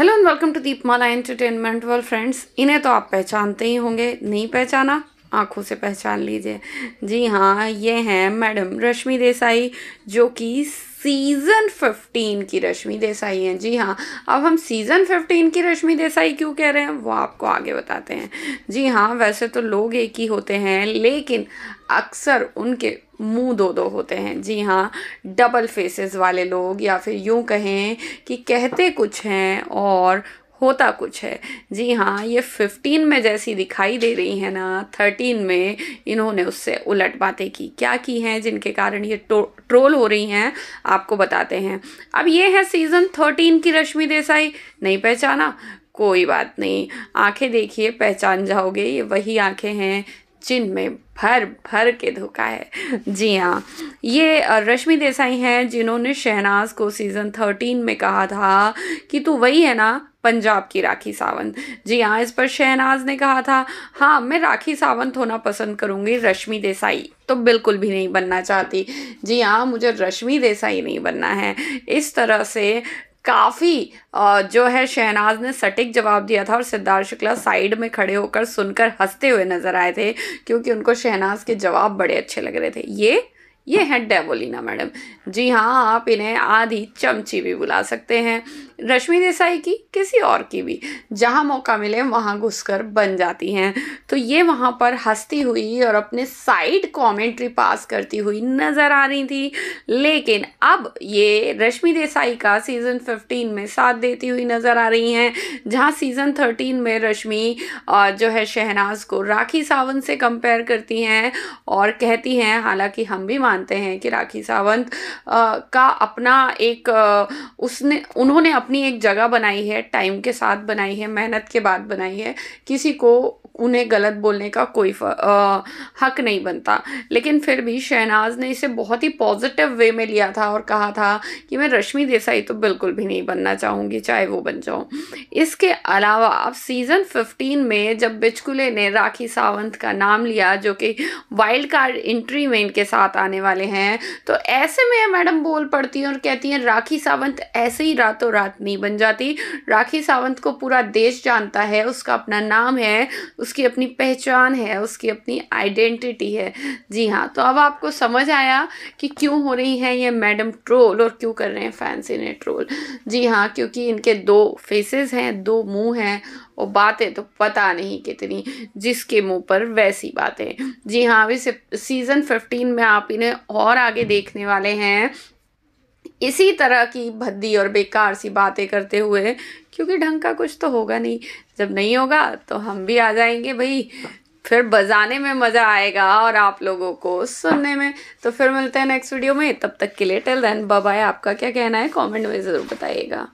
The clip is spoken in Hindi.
hello and welcome to Deepmala entertainment world friends इन्हें तो आप पहचानते ही होंगे नहीं पहचाना आंखों से पहचान लीजिए जी हाँ ये हैं मैडम रश्मि देसाई जो कि सीज़न फिफ्टीन की रश्मि देसाई हैं जी हाँ अब हम सीज़न फिफ्टीन की रश्मि देसाई क्यों कह रहे हैं वो आपको आगे बताते हैं जी हाँ वैसे तो लोग एक ही होते हैं लेकिन अक्सर उनके मुंह दो दो होते हैं जी हाँ डबल फेसेस वाले लोग या फिर यूँ कहें कि कहते कुछ हैं और होता कुछ है जी हाँ ये फिफ्टीन में जैसी दिखाई दे रही है ना थर्टीन में इन्होंने उससे उलट बातें की क्या की हैं जिनके कारण ये ट्रोल हो रही हैं आपको बताते हैं अब ये है सीज़न थर्टीन की रश्मि देसाई नहीं पहचाना कोई बात नहीं आंखें देखिए पहचान जाओगे ये वही आंखें हैं चिन्ह में भर भर के धोखा है जी हाँ ये रश्मि देसाई हैं जिन्होंने शहनाज को सीज़न थर्टीन में कहा था कि तू वही है ना पंजाब की राखी सावंत जी हाँ इस पर शहनाज ने कहा था हाँ मैं राखी सावंत होना पसंद करूँगी रश्मि देसाई तो बिल्कुल भी नहीं बनना चाहती जी हाँ मुझे रश्मि देसाई नहीं बनना है इस तरह से काफ़ी जो है शहनाज ने सटीक जवाब दिया था और सिद्धार्थ शुक्ला साइड में खड़े होकर सुनकर हंसते हुए नजर आए थे क्योंकि उनको शहनाज के जवाब बड़े अच्छे लग रहे थे ये ये हैं डेवोलिना मैडम जी हाँ आप इन्हें आधी चमची भी बुला सकते हैं रश्मि देसाई की किसी और की भी जहाँ मौका मिले वहाँ घुस बन जाती हैं तो ये वहाँ पर हंसती हुई और अपने साइड कमेंट्री पास करती हुई नज़र आ रही थी लेकिन अब ये रश्मि देसाई का सीज़न 15 में साथ देती हुई नज़र आ रही हैं जहाँ सीज़न 13 में रश्मि जो है शहनाज को राखी सावंत से कंपेयर करती हैं और कहती हैं हालांकि हम भी मानते हैं कि राखी सावंत का अपना एक उसने उन्होंने अपना अपनी एक जगह बनाई है टाइम के साथ बनाई है मेहनत के बाद बनाई है किसी को उन्हें गलत बोलने का कोई आ, हक नहीं बनता लेकिन फिर भी शहनाज ने इसे बहुत ही पॉजिटिव वे में लिया था और कहा था कि मैं रश्मि देसाई तो बिल्कुल भी नहीं बनना चाहूँगी चाहे वो बन जाऊँ इसके अलावा अब सीज़न फिफ्टीन में जब बिचकुले ने राखी सावंत का नाम लिया जो कि वाइल्ड कार्ड इंट्री में इनके साथ आने वाले हैं तो ऐसे में मैडम बोल पड़ती हैं और कहती हैं राखी सावंत ऐसे ही रातों रात नहीं बन जाती राखी सावंत को पूरा देश जानता है उसका अपना नाम है उस उसकी अपनी पहचान है उसकी अपनी आइडेंटिटी है जी हाँ तो अब आपको समझ आया कि क्यों हो रही है ये मैडम ट्रोल और क्यों कर रहे हैं फैंस इन्हें ट्रोल जी हाँ क्योंकि इनके दो फेसेस हैं दो मुंह हैं और बातें तो पता नहीं कितनी जिसके मुंह पर वैसी बातें जी हाँ अभी सीज़न फिफ्टीन में आप इन्हें और आगे देखने वाले हैं इसी तरह की भद्दी और बेकार सी बातें करते हुए क्योंकि ढंग का कुछ तो होगा नहीं जब नहीं होगा तो हम भी आ जाएंगे भाई फिर बजाने में मज़ा आएगा और आप लोगों को सुनने में तो फिर मिलते हैं नेक्स्ट वीडियो में तब तक के लिए टेल देन बाय आपका क्या कहना है कमेंट में ज़रूर बताइएगा